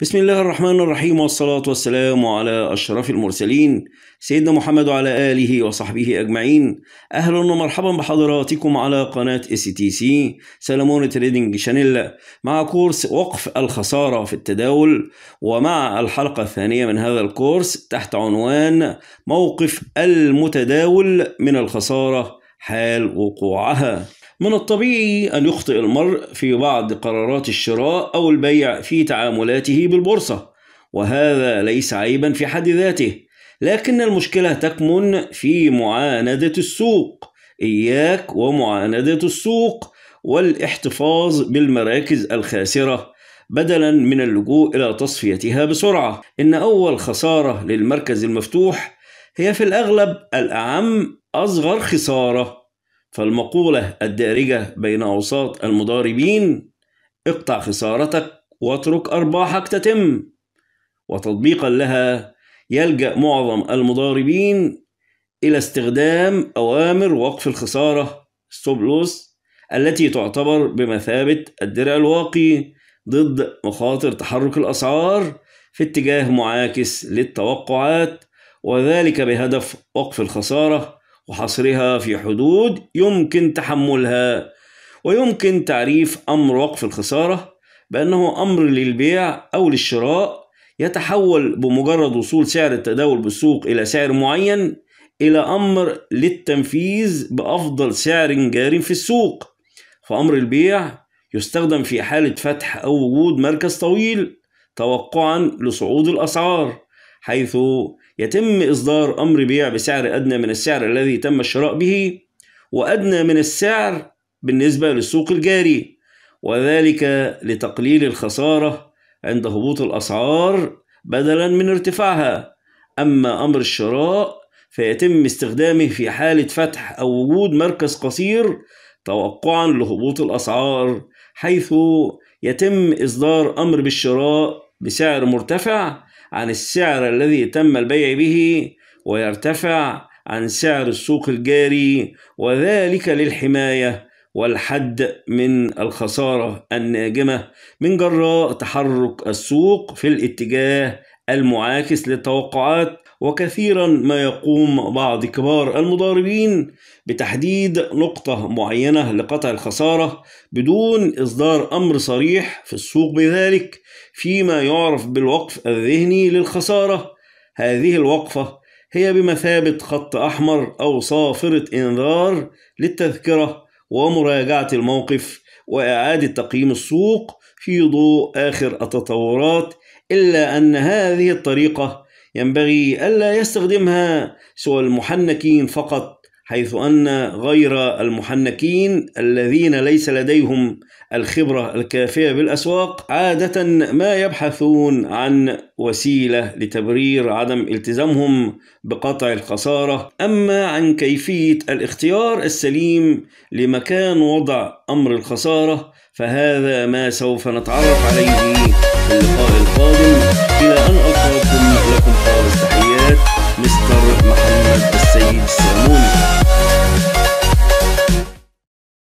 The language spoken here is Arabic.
بسم الله الرحمن الرحيم والصلاة والسلام على أشرف المرسلين سيدنا محمد وعلى آله وصحبه أجمعين أهلا ومرحبا بحضراتكم على قناة اس تي سي سلمون تريدنج شانيلا مع كورس وقف الخسارة في التداول ومع الحلقة الثانية من هذا الكورس تحت عنوان موقف المتداول من الخسارة حال وقوعها من الطبيعي أن يخطئ المرء في بعض قرارات الشراء أو البيع في تعاملاته بالبورصة وهذا ليس عيبا في حد ذاته لكن المشكلة تكمن في معاندة السوق إياك ومعاندة السوق والاحتفاظ بالمراكز الخاسرة بدلا من اللجوء إلى تصفيتها بسرعة إن أول خسارة للمركز المفتوح هي في الأغلب الأعم أصغر خسارة فالمقولة الدارجة بين أوساط المضاربين اقطع خسارتك واترك أرباحك تتم وتطبيقا لها يلجأ معظم المضاربين إلى استخدام أوامر وقف الخسارة ستوب التي تعتبر بمثابة الدرع الواقي ضد مخاطر تحرك الأسعار في اتجاه معاكس للتوقعات وذلك بهدف وقف الخسارة وحصرها في حدود يمكن تحملها ويمكن تعريف أمر وقف الخسارة بأنه أمر للبيع أو للشراء يتحول بمجرد وصول سعر التداول بالسوق إلى سعر معين إلى أمر للتنفيذ بأفضل سعر جار في السوق فأمر البيع يستخدم في حالة فتح أو وجود مركز طويل توقعا لصعود الأسعار حيث يتم إصدار أمر بيع بسعر أدنى من السعر الذي تم الشراء به وأدنى من السعر بالنسبة للسوق الجاري وذلك لتقليل الخسارة عند هبوط الأسعار بدلا من ارتفاعها أما أمر الشراء فيتم استخدامه في حالة فتح أو وجود مركز قصير توقعا لهبوط الأسعار حيث يتم إصدار أمر بالشراء بسعر مرتفع عن السعر الذي تم البيع به ويرتفع عن سعر السوق الجاري وذلك للحماية والحد من الخسارة الناجمة من جراء تحرك السوق في الاتجاه المعاكس للتوقعات وكثيرا ما يقوم بعض كبار المضاربين بتحديد نقطة معينة لقطع الخسارة بدون إصدار أمر صريح في السوق بذلك فيما يعرف بالوقف الذهني للخسارة هذه الوقفة هي بمثابة خط أحمر أو صافرة إنذار للتذكرة ومراجعة الموقف وإعادة تقييم السوق في ضوء آخر التطورات إلا أن هذه الطريقة ينبغي ألا يستخدمها سوى المحنكين فقط حيث أن غير المحنكين الذين ليس لديهم الخبرة الكافية بالأسواق عادة ما يبحثون عن وسيلة لتبرير عدم التزامهم بقطع الخسارة أما عن كيفية الاختيار السليم لمكان وضع أمر الخسارة فهذا ما سوف نتعرف عليه في اللقاء القادم إلى أن ألقاكم لكم خالص تحيات